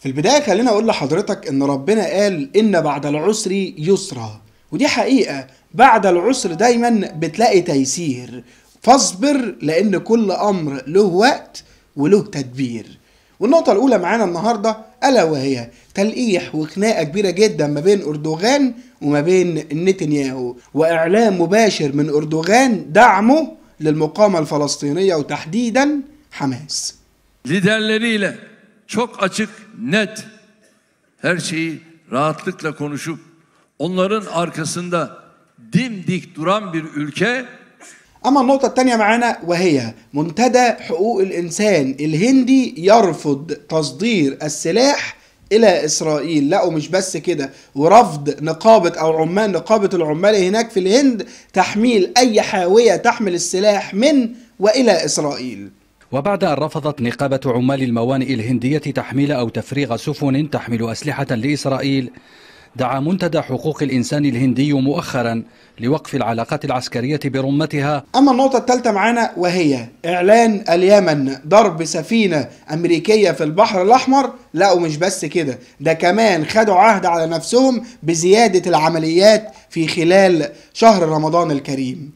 في البداية خلينا أقول لحضرتك إن ربنا قال إن بعد العسر يسرا ودي حقيقة بعد العسر دايما بتلاقي تيسير فاصبر لأن كل أمر له وقت وله تدبير والنقطة الأولى معانا النهاردة ألا وهي تلقيح وخناقة كبيرة جدا ما بين أردوغان وما بين نتنياهو وإعلام مباشر من أردوغان دعمه للمقاومة الفلسطينية وتحديدا حماس çok açık, net her şeyi rahatlıkla konuşup onların arkasında dimdik duran bir ülke أما النقطة الثانية معانا وهي منتدى حقوق الإنسان الهندي يرفض تصدير السلاح إلى إسرائيل لا ومش بس كده ورفض نقابة أو عمال نقابة العمال هناك في الهند تحميل أي حاوية تحمل السلاح من وإلى إسرائيل وبعد أن رفضت نقابة عمال الموانئ الهندية تحميل أو تفريغ سفن تحمل أسلحة لإسرائيل دعا منتدى حقوق الإنسان الهندي مؤخرا لوقف العلاقات العسكرية برمتها أما النقطة الثالثة معانا وهي إعلان اليمن ضرب سفينة أمريكية في البحر الأحمر لا ومش بس كده ده كمان خدوا عهد على نفسهم بزيادة العمليات في خلال شهر رمضان الكريم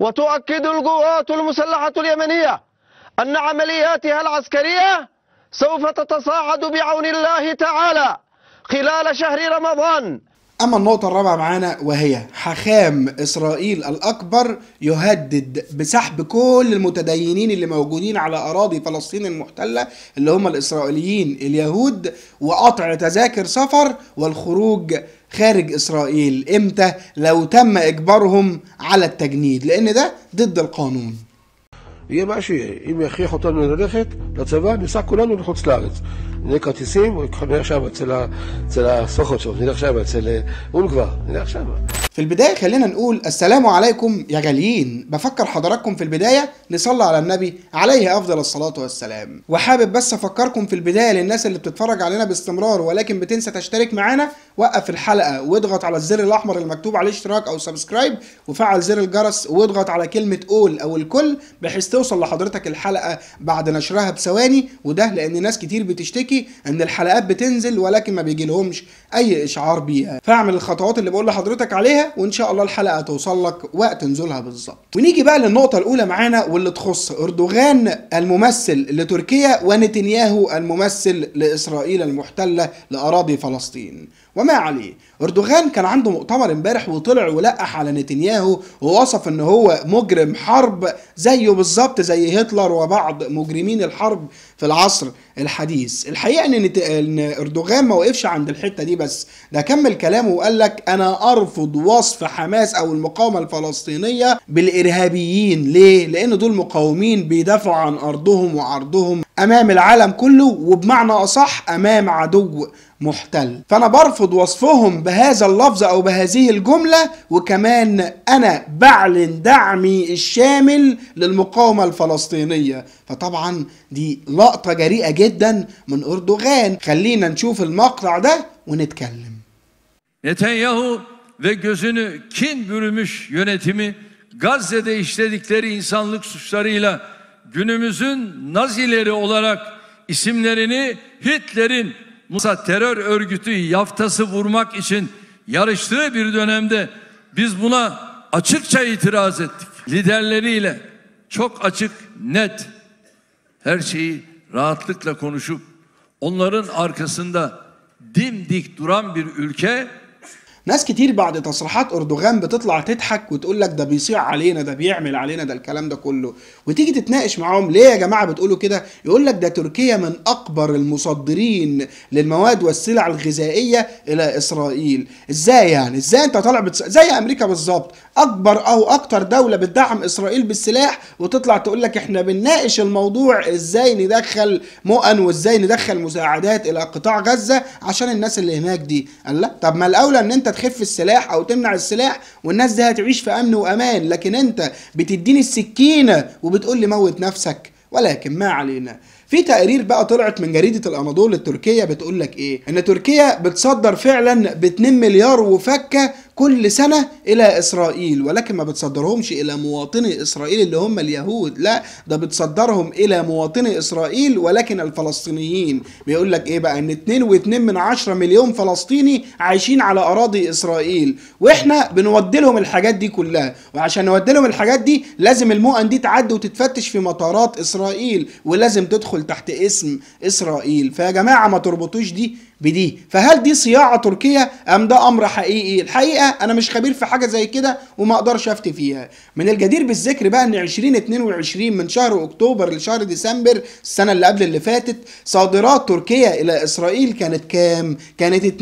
وتؤكد القوات المسلحة اليمنية أن عملياتها العسكرية سوف تتصاعد بعون الله تعالى خلال شهر رمضان أما النقطة الرابعة معانا وهي حخام إسرائيل الأكبر يهدد بسحب كل المتدينين اللي موجودين على أراضي فلسطين المحتلة اللي هم الإسرائيليين اليهود وقطع تذاكر سفر والخروج خارج إسرائيل إمتى لو تم إجبارهم على التجنيد لأن ده ضد القانون יהיה מה שיהיה. אם יכריח אותנו ללכת לצבא, ניסע כולנו לחוץ לארץ. נהיה כרטיסים, נלך שם אצל הסוכות נלך שם אצל אונגווה, נלך שם. في البداية خلينا نقول السلام عليكم يا غاليين بفكر حضراتكم في البداية نصلي على النبي عليه أفضل الصلاة والسلام وحابب بس أفكركم في البداية للناس اللي بتتفرج علينا باستمرار ولكن بتنسى تشترك معانا وقف الحلقة واضغط على الزر الأحمر المكتوب عليه اشتراك أو سبسكرايب وفعل زر الجرس واضغط على كلمة أول أو الكل بحيث توصل لحضرتك الحلقة بعد نشرها بثواني وده لأن ناس كتير بتشتكي ليكي ان الحلقات بتنزل ولكن ما بيجيلهمش اي اشعار بيها فاعمل الخطوات اللي بقول لحضرتك عليها وان شاء الله الحلقه توصل لك وقت نزولها بالظبط ونيجي بقى للنقطه الاولى معانا واللي تخص اردوغان الممثل لتركيا ونتنياهو الممثل لاسرائيل المحتله لاراضي فلسطين وما عليه اردوغان كان عنده مؤتمر امبارح وطلع ولقح على نتنياهو ووصف ان هو مجرم حرب زيه بالظبط زي هتلر وبعض مجرمين الحرب في العصر الحديث الحقيقه ان نت... ان اردوغان ما وقفش عند الحته دي بس ده كمل كلامه وقال لك انا ارفض وصف حماس او المقاومه الفلسطينيه بالارهابيين ليه لان دول مقاومين بيدافعوا عن ارضهم وعرضهم امام العالم كله وبمعنى اصح امام عدو محتل فأنا برفض وصفهم بهذا اللفظ أو بهذه الجملة وكمان أنا بعلن دعمي الشامل للمقاومة الفلسطينية فطبعا دي لقطة جريئة جدا من أردوغان خلينا نشوف المقطع ده ونتكلم نتنياهو ve gözünü kin bürümüş yönetimi Gazze'de işledikleri insanlık suçlarıyla günümüzün Nazileri olarak isimlerini Hitler'in Musa terör örgütü yaftası vurmak için yarıştığı bir dönemde biz buna açıkça itiraz ettik. Liderleriyle çok açık, net her şeyi rahatlıkla konuşup onların arkasında dimdik duran bir ülke ناس كتير بعد تصريحات اردوغان بتطلع تضحك وتقول لك ده بيصيع علينا ده بيعمل علينا ده الكلام ده كله وتيجي تتناقش معاهم ليه يا جماعه بتقولوا كده يقول لك ده تركيا من اكبر المصدرين للمواد والسلع الغذائيه الى اسرائيل ازاي يعني ازاي انت طالع بتس... زي امريكا بالظبط اكبر او اكتر دوله بتدعم اسرائيل بالسلاح وتطلع تقول لك احنا بنناقش الموضوع ازاي ندخل مؤن وازاي ندخل مساعدات الى قطاع غزه عشان الناس اللي هناك دي قال لا طب ما الاولى ان انت تخف السلاح او تمنع السلاح والناس دي هتعيش في امن وامان لكن انت بتديني السكينه وبتقول لي موت نفسك ولكن ما علينا في تقرير بقى طلعت من جريدة الأناضول التركية بتقول لك إيه؟ إن تركيا بتصدر فعلا ب 2 مليار وفكة كل سنة إلى إسرائيل ولكن ما بتصدرهمش إلى مواطني إسرائيل اللي هم اليهود لا ده بتصدرهم إلى مواطني إسرائيل ولكن الفلسطينيين بيقول لك إيه بقى إن 2 و2 من 10 مليون فلسطيني عايشين على أراضي إسرائيل وإحنا بنودي لهم الحاجات دي كلها وعشان نودي لهم الحاجات دي لازم المؤن دي تعدي وتتفتش في مطارات إسرائيل ولازم تدخل تحت اسم إسرائيل فيا جماعة ما تربطوش دي بدي فهل دي صياعه تركيه ام ده امر حقيقي الحقيقه انا مش خبير في حاجه زي كده وما اقدرش افتي فيها من الجدير بالذكر بقى ان 2022 من شهر اكتوبر لشهر ديسمبر السنه اللي قبل اللي فاتت صادرات تركيا الى اسرائيل كانت كام كانت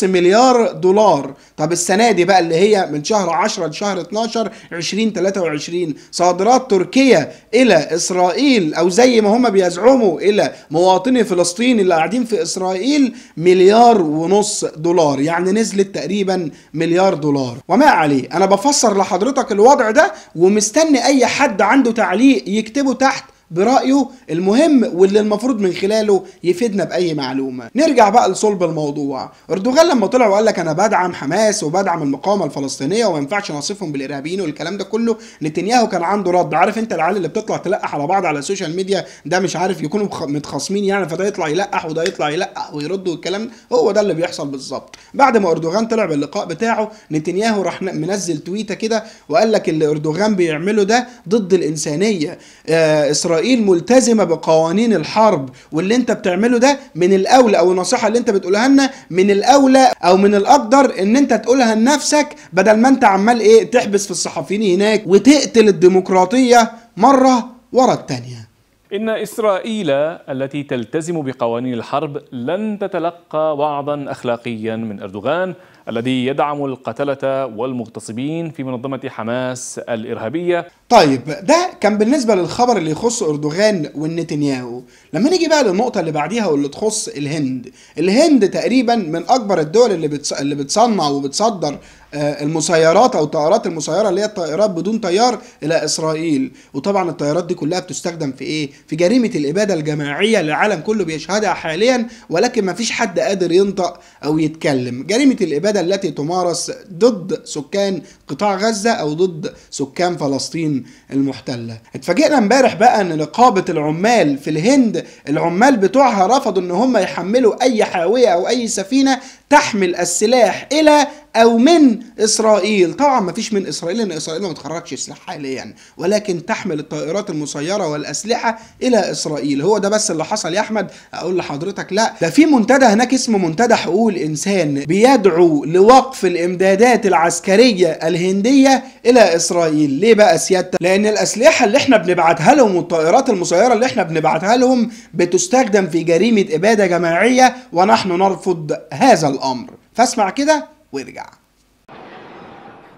2.5 مليار دولار طب السنه دي بقى اللي هي من شهر 10 لشهر 12 2023 صادرات تركيا الى اسرائيل او زي ما هم بيزعموا الى مواطني فلسطين اللي قاعدين في اسرائيل مليار ونص دولار يعني نزلت تقريبا مليار دولار وما عليه انا بفسر لحضرتك الوضع ده ومستني اي حد عنده تعليق يكتبه تحت برأيه المهم واللي المفروض من خلاله يفيدنا بأي معلومة نرجع بقى لصلب الموضوع اردوغان لما طلع وقال لك أنا بدعم حماس وبدعم المقاومة الفلسطينية وما ينفعش نصفهم بالإرهابيين والكلام ده كله نتنياهو كان عنده رد عارف أنت العيال اللي بتطلع تلقح على بعض على السوشيال ميديا ده مش عارف يكونوا متخاصمين يعني فده يطلع يلقح وده يطلع يلقح ويرد والكلام هو ده اللي بيحصل بالظبط بعد ما اردوغان طلع باللقاء بتاعه نتنياهو راح منزل تويته كده وقال لك اللي اردوغان بيعمله ده ضد الانسانيه آه اسرائيل ملتزمه بقوانين الحرب واللي انت بتعمله ده من الاولى او النصيحه اللي انت بتقولها لنا من الاولى او من الاقدر ان انت تقولها لنفسك بدل ما انت عمال ايه تحبس في الصحفيين هناك وتقتل الديمقراطيه مره ورا الثانيه إن إسرائيل التي تلتزم بقوانين الحرب لن تتلقى وعظا أخلاقيا من أردوغان الذي يدعم القتلة والمغتصبين في منظمة حماس الإرهابية طيب ده كان بالنسبه للخبر اللي يخص اردوغان والنتنياهو لما نيجي بقى للنقطه اللي بعديها واللي تخص الهند الهند تقريبا من اكبر الدول اللي بتص... اللي بتصنع وبتصدر آه، المسيرات او طائرات المسيره اللي هي الطائرات بدون طيار الى اسرائيل وطبعا الطائرات دي كلها بتستخدم في ايه في جريمه الاباده الجماعيه اللي العالم كله بيشهدها حاليا ولكن ما فيش حد قادر ينطق او يتكلم جريمه الاباده التي تمارس ضد سكان قطاع غزه او ضد سكان فلسطين الصين المحتله اتفاجئنا امبارح بقى ان نقابه العمال في الهند العمال بتوعها رفضوا ان هم يحملوا اي حاويه او اي سفينه تحمل السلاح الى او من اسرائيل طبعا ما فيش من اسرائيل لان اسرائيل ما بتخرجش سلاح حاليا يعني. ولكن تحمل الطائرات المسيره والاسلحه الى اسرائيل هو ده بس اللي حصل يا احمد اقول لحضرتك لا ده في منتدى هناك اسمه منتدى حقوق الانسان بيدعو لوقف الامدادات العسكريه الهنديه الى اسرائيل ليه بقى سيادتك لان الاسلحه اللي احنا بنبعتها لهم والطائرات المسيره اللي احنا بنبعتها لهم بتستخدم في جريمه اباده جماعيه ونحن نرفض هذا الأمر فاسمع كده وارجع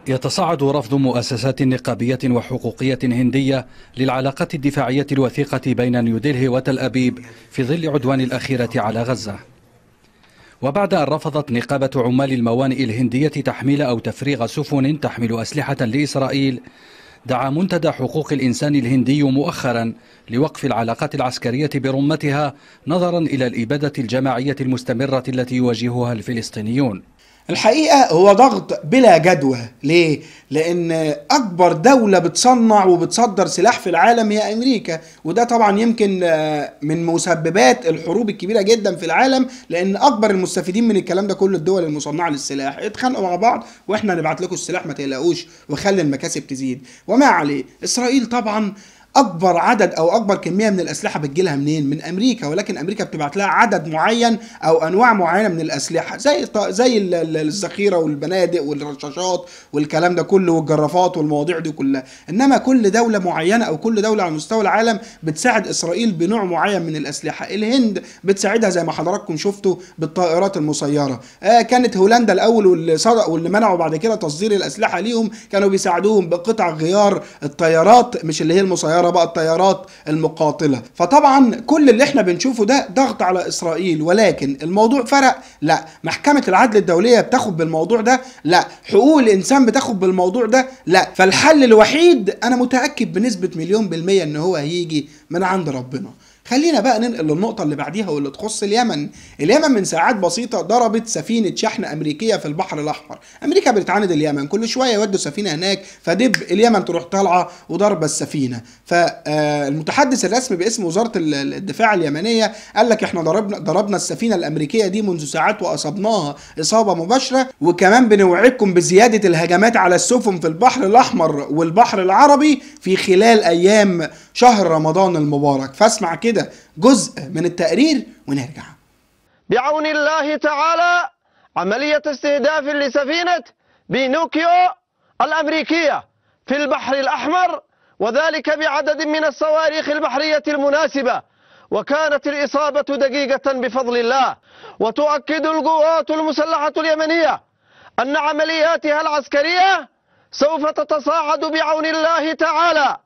يتصاعد رفض مؤسسات نقابية وحقوقية هندية للعلاقات الدفاعية الوثيقة بين نيودلهي وتل أبيب في ظل عدوان الأخيرة على غزة وبعد أن رفضت نقابة عمال الموانئ الهندية تحميل أو تفريغ سفن تحمل أسلحة لإسرائيل دعا منتدى حقوق الإنسان الهندي مؤخرا لوقف العلاقات العسكرية برمتها نظرا إلى الإبادة الجماعية المستمرة التي يواجهها الفلسطينيون الحقيقه هو ضغط بلا جدوى ليه لان اكبر دوله بتصنع وبتصدر سلاح في العالم هي امريكا وده طبعا يمكن آه، من مسببات الحروب الكبيره جدا في العالم لان اكبر المستفيدين من الكلام ده كل الدول المصنعه للسلاح اتخانقوا مع بعض واحنا نبعت لكم السلاح ما تقلقوش وخلي المكاسب تزيد وما عليه اسرائيل طبعا اكبر عدد او اكبر كميه من الاسلحه بتجيلها منين من امريكا ولكن امريكا بتبعت لها عدد معين او انواع معينه من الاسلحه زي زي الذخيره والبنادق والرشاشات والكلام ده كله والجرافات والمواضيع دي كلها انما كل دوله معينه او كل دوله على مستوى العالم بتساعد اسرائيل بنوع معين من الاسلحه الهند بتساعدها زي ما حضراتكم شفتوا بالطائرات المسيره آه كانت هولندا الاول واللي صدق واللي منعوا بعد كده تصدير الاسلحه ليهم كانوا بيساعدوهم بقطع غيار الطيارات مش اللي هي المسيره بقى التيارات المقاتلة فطبعا كل اللي احنا بنشوفه ده ضغط على إسرائيل ولكن الموضوع فرق لا محكمة العدل الدولية بتاخد بالموضوع ده لا حقوق الإنسان بتاخد بالموضوع ده لا فالحل الوحيد أنا متأكد بنسبة مليون بالمية إن هو هيجي من عند ربنا خلينا بقى ننقل للنقطة اللي بعديها واللي تخص اليمن اليمن من ساعات بسيطة ضربت سفينة شحن أمريكية في البحر الأحمر أمريكا بتعاند اليمن كل شوية يودوا سفينة هناك فدب اليمن تروح طالعة وضرب السفينة فالمتحدث آه، الرسمي باسم وزارة الدفاع اليمنية قال لك احنا ضربنا ضربنا السفينة الأمريكية دي منذ ساعات وأصبناها إصابة مباشرة وكمان بنوعدكم بزيادة الهجمات على السفن في البحر الأحمر والبحر العربي في خلال أيام شهر رمضان المبارك فاسمع كده جزء من التقرير ونرجع بعون الله تعالى عملية استهداف لسفينة بينوكيو الأمريكية في البحر الأحمر وذلك بعدد من الصواريخ البحرية المناسبة وكانت الإصابة دقيقة بفضل الله وتؤكد القوات المسلحة اليمنية أن عملياتها العسكرية سوف تتصاعد بعون الله تعالى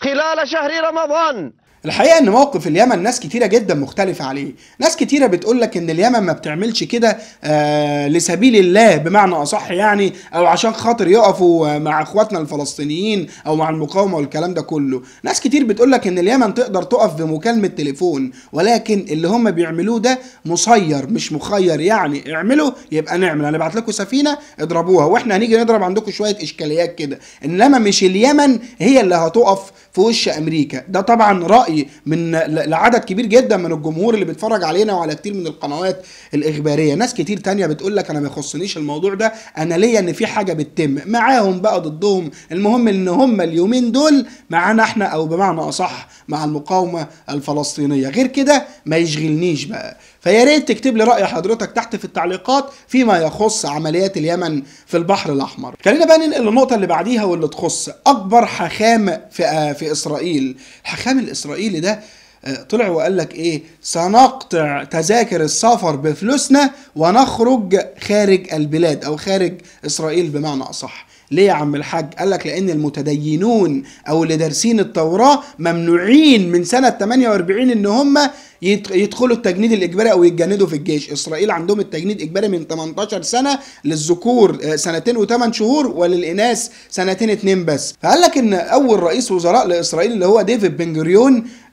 خلال شهر رمضان الحقيقه ان موقف اليمن ناس كتيره جدا مختلفه عليه ناس كتيره بتقول لك ان اليمن ما بتعملش كده آه لسبيل الله بمعنى اصح يعني او عشان خاطر يقفوا آه، مع اخواتنا الفلسطينيين او مع المقاومه والكلام ده كله ناس كتير بتقول لك ان اليمن تقدر تقف بمكالمه تليفون ولكن اللي هم بيعملوه ده مسير مش مخير يعني اعملوا يبقى نعمل انا بعت لكم سفينه اضربوها واحنا هنيجي نضرب عندكم شويه اشكاليات كده انما مش اليمن هي اللي هتقف في وش امريكا ده طبعا راي راي من لعدد كبير جدا من الجمهور اللي بيتفرج علينا وعلى كتير من القنوات الاخباريه ناس كتير تانية بتقول لك انا ما يخصنيش الموضوع ده انا ليا ان في حاجه بتتم معاهم بقى ضدهم المهم ان هم اليومين دول معانا احنا او بمعنى اصح مع المقاومه الفلسطينيه غير كده ما يشغلنيش بقى فيا ريت تكتب لي راي حضرتك تحت في التعليقات فيما يخص عمليات اليمن في البحر الاحمر خلينا بقى ننقل للنقطه اللي بعديها واللي تخص اكبر حخام في في اسرائيل الحاخام الاسرائيلي الاسرائيلي ده آه، طلع وقال لك ايه سنقطع تذاكر السفر بفلوسنا ونخرج خارج البلاد او خارج اسرائيل بمعنى اصح ليه يا عم الحاج قال لك لان المتدينون او اللي دارسين التوراه ممنوعين من سنه 48 ان هم يدخلوا التجنيد الاجباري او يتجندوا في الجيش اسرائيل عندهم التجنيد الاجباري من 18 سنه للذكور آه، سنتين و8 شهور وللاناث سنتين اتنين بس فقال لك ان اول رئيس وزراء لاسرائيل اللي هو ديفيد بن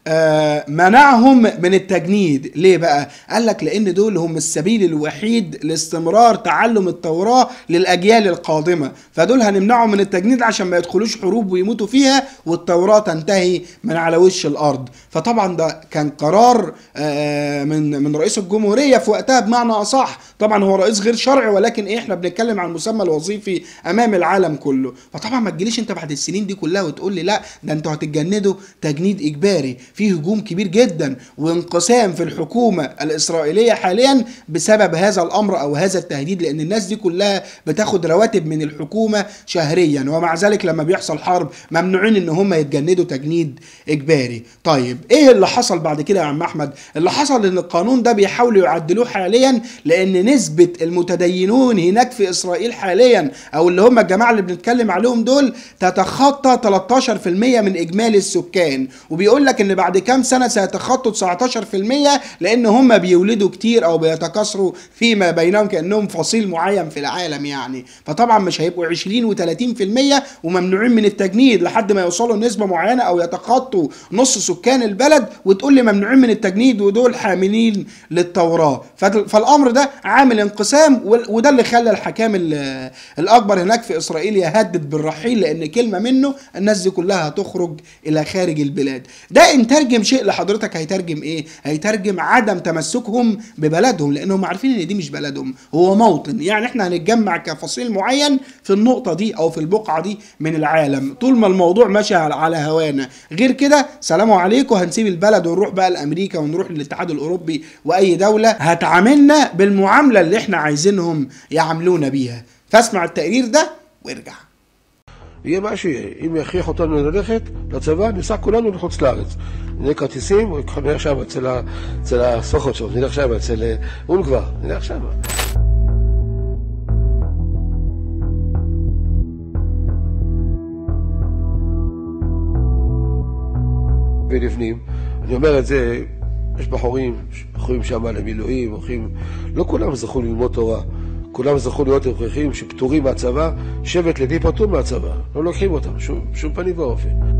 آه، منعهم من التجنيد ليه بقى قال لك لان دول هم السبيل الوحيد لاستمرار تعلم التوراة للاجيال القادمة فدول هنمنعهم من التجنيد عشان ما يدخلوش حروب ويموتوا فيها والتوراة تنتهي من على وش الارض فطبعا ده كان قرار آه، من من رئيس الجمهورية في وقتها بمعنى اصح طبعا هو رئيس غير شرعي ولكن إيه احنا بنتكلم عن المسمى الوظيفي امام العالم كله فطبعا ما تجيليش انت بعد السنين دي كلها وتقول لي لا ده انتوا هتتجندوا تجنيد اجباري في هجوم كبير جدا وانقسام في الحكومة الإسرائيلية حاليا بسبب هذا الأمر أو هذا التهديد لأن الناس دي كلها بتاخد رواتب من الحكومة شهريا ومع ذلك لما بيحصل حرب ممنوعين إن هم يتجندوا تجنيد إجباري طيب إيه اللي حصل بعد كده يا عم أحمد اللي حصل إن القانون ده بيحاولوا يعدلوه حاليا لأن نسبة المتدينون هناك في إسرائيل حاليا أو اللي هم الجماعة اللي بنتكلم عليهم دول تتخطى 13% من إجمالي السكان وبيقول لك إن بعد كام سنه سيتخطوا 19% لان هم بيولدوا كتير او بيتكاثروا فيما بينهم كانهم فصيل معين في العالم يعني فطبعا مش هيبقوا 20 و30% وممنوعين من التجنيد لحد ما يوصلوا لنسبه معينه او يتخطوا نص سكان البلد وتقول لي ممنوعين من التجنيد ودول حاملين للتوراه فالامر ده عامل انقسام وده اللي خلى الحكام الاكبر هناك في اسرائيل يهدد بالرحيل لان كلمه منه الناس دي كلها هتخرج الى خارج البلاد ده إن يترجم شيء لحضرتك هيترجم ايه هيترجم عدم تمسكهم ببلدهم لانهم عارفين ان دي مش بلدهم هو موطن يعني احنا هنتجمع كفصيل معين في النقطه دي او في البقعه دي من العالم طول ما الموضوع ماشي على هوانا غير كده سلام عليكم هنسيب البلد ونروح بقى لامريكا ونروح للاتحاد الاوروبي واي دوله هتعاملنا بالمعامله اللي احنا عايزينهم يعاملونا بيها فاسمع التقرير ده وارجع יהיה מה שיהיה. אם יכריח אותנו ללכת לצבא, ניסע כולנו לחוץ לארץ. נהיה כרטיסים, נלך שם אצל הסוכרצ'וב, אה, נלך שם אצל אונגבר, נלך שם. ולבנים, אני אומר את זה, יש בחורים, בחורים שם למילואים, הולכים, לא כולם זכו ללמוד תורה. כולם זכו להיות אברכים שפטורים מהצבא, שבט לוי פטור מהצבא, לא לוקחים אותם, שום, שום פנים ואופן.